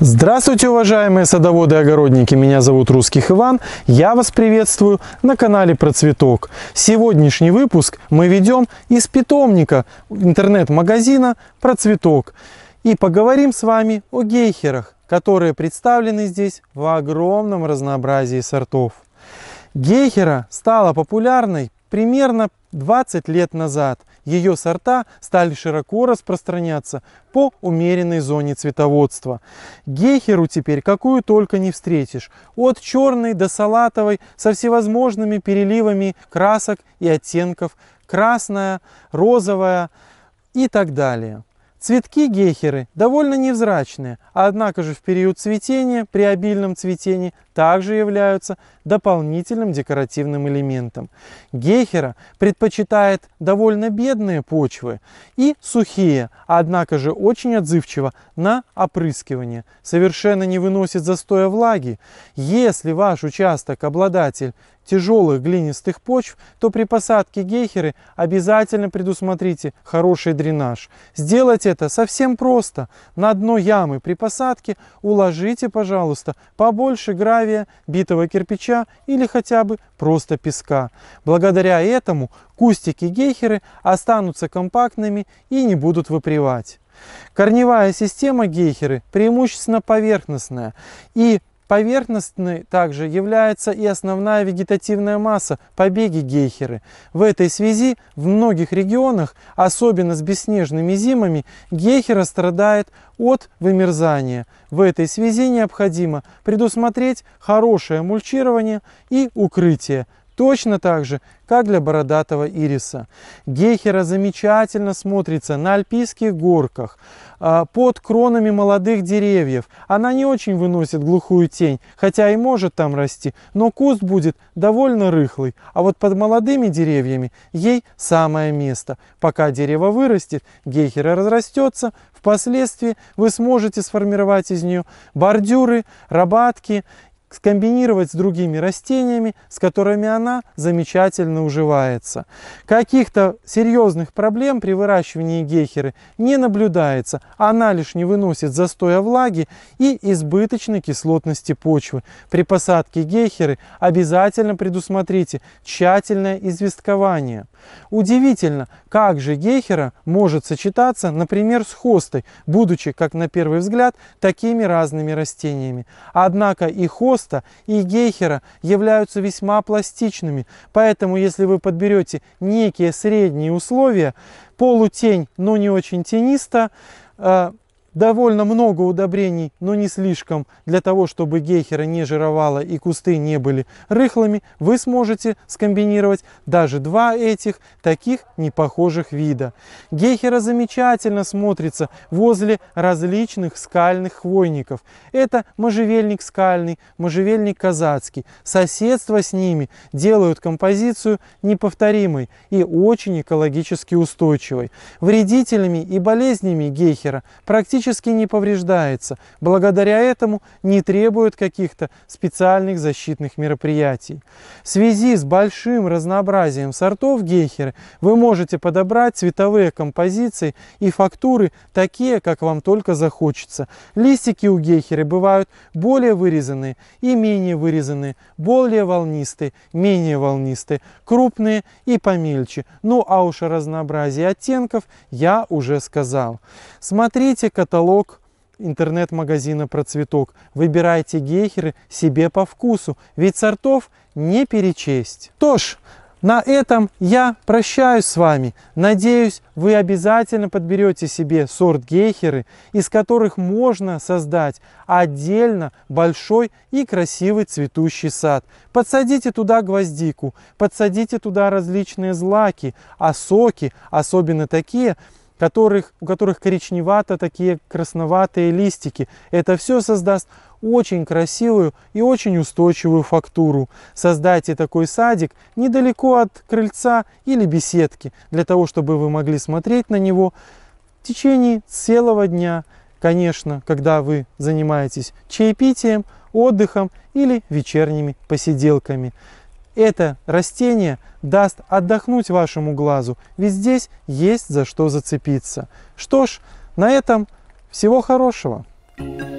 Здравствуйте, уважаемые садоводы и огородники! Меня зовут Русских Иван. Я вас приветствую на канале "Процветок". Сегодняшний выпуск мы ведем из питомника интернет-магазина "Процветок" И поговорим с вами о гейхерах, которые представлены здесь в огромном разнообразии сортов. Гейхера стала популярной примерно 20 лет назад – ее сорта стали широко распространяться по умеренной зоне цветоводства. Гейхеру теперь какую только не встретишь, от черной до салатовой, со всевозможными переливами красок и оттенков, красная, розовая и так далее. Цветки гехеры довольно невзрачные, однако же в период цветения, при обильном цветении, также являются дополнительным декоративным элементом. Гехера предпочитает довольно бедные почвы и сухие, однако же очень отзывчиво на опрыскивание, совершенно не выносит застоя влаги. Если ваш участок обладатель тяжелых глинистых почв, то при посадке гейхеры обязательно предусмотрите хороший дренаж. Сделать это совсем просто. На дно ямы при посадке уложите, пожалуйста, побольше гравия, битого кирпича или хотя бы просто песка. Благодаря этому кустики гейхеры останутся компактными и не будут выпривать. Корневая система гейхеры преимущественно поверхностная и Поверхностной также является и основная вегетативная масса – побеги гейхеры. В этой связи в многих регионах, особенно с бесснежными зимами, гейхера страдает от вымерзания. В этой связи необходимо предусмотреть хорошее мульчирование и укрытие. Точно так же, как для бородатого ириса. Гехера замечательно смотрится на альпийских горках, а, под кронами молодых деревьев. Она не очень выносит глухую тень, хотя и может там расти, но куст будет довольно рыхлый. А вот под молодыми деревьями ей самое место. Пока дерево вырастет, гейхера разрастется, впоследствии вы сможете сформировать из нее бордюры, рабатки, скомбинировать с другими растениями, с которыми она замечательно уживается. Каких-то серьезных проблем при выращивании гейхеры не наблюдается. Она лишь не выносит застоя влаги и избыточной кислотности почвы. При посадке гейхеры обязательно предусмотрите тщательное известкование. Удивительно, как же гейхера может сочетаться, например, с хостой, будучи, как на первый взгляд, такими разными растениями. Однако и хост Роста и Гейхера являются весьма пластичными, поэтому если вы подберете некие средние условия, полутень, но не очень тенисто, а, довольно много удобрений, но не слишком. Для того, чтобы гейхера не жировала и кусты не были рыхлыми, вы сможете скомбинировать даже два этих таких непохожих вида. Гейхера замечательно смотрится возле различных скальных хвойников. Это можжевельник скальный, можжевельник казацкий. Соседство с ними делают композицию неповторимой и очень экологически устойчивой. Вредителями и болезнями гейхера практически практически не повреждается, благодаря этому не требует каких-то специальных защитных мероприятий. В связи с большим разнообразием сортов гейхеры вы можете подобрать цветовые композиции и фактуры такие, как вам только захочется. Листики у гейхеры бывают более вырезанные и менее вырезанные, более волнистые, менее волнистые, крупные и помельче. Ну а уж о разнообразии оттенков я уже сказал. Смотрите каталог каталог интернет-магазина «Процветок». Выбирайте гейхеры себе по вкусу, ведь сортов не перечесть. Тож, на этом я прощаюсь с вами. Надеюсь, вы обязательно подберете себе сорт гейхеры, из которых можно создать отдельно большой и красивый цветущий сад. Подсадите туда гвоздику, подсадите туда различные злаки, осоки, а особенно такие, которых, у которых коричневато такие красноватые листики. Это все создаст очень красивую и очень устойчивую фактуру. Создайте такой садик недалеко от крыльца или беседки, для того, чтобы вы могли смотреть на него в течение целого дня. Конечно, когда вы занимаетесь чаепитием, отдыхом или вечерними посиделками. Это растение даст отдохнуть вашему глазу, ведь здесь есть за что зацепиться. Что ж, на этом всего хорошего. thank you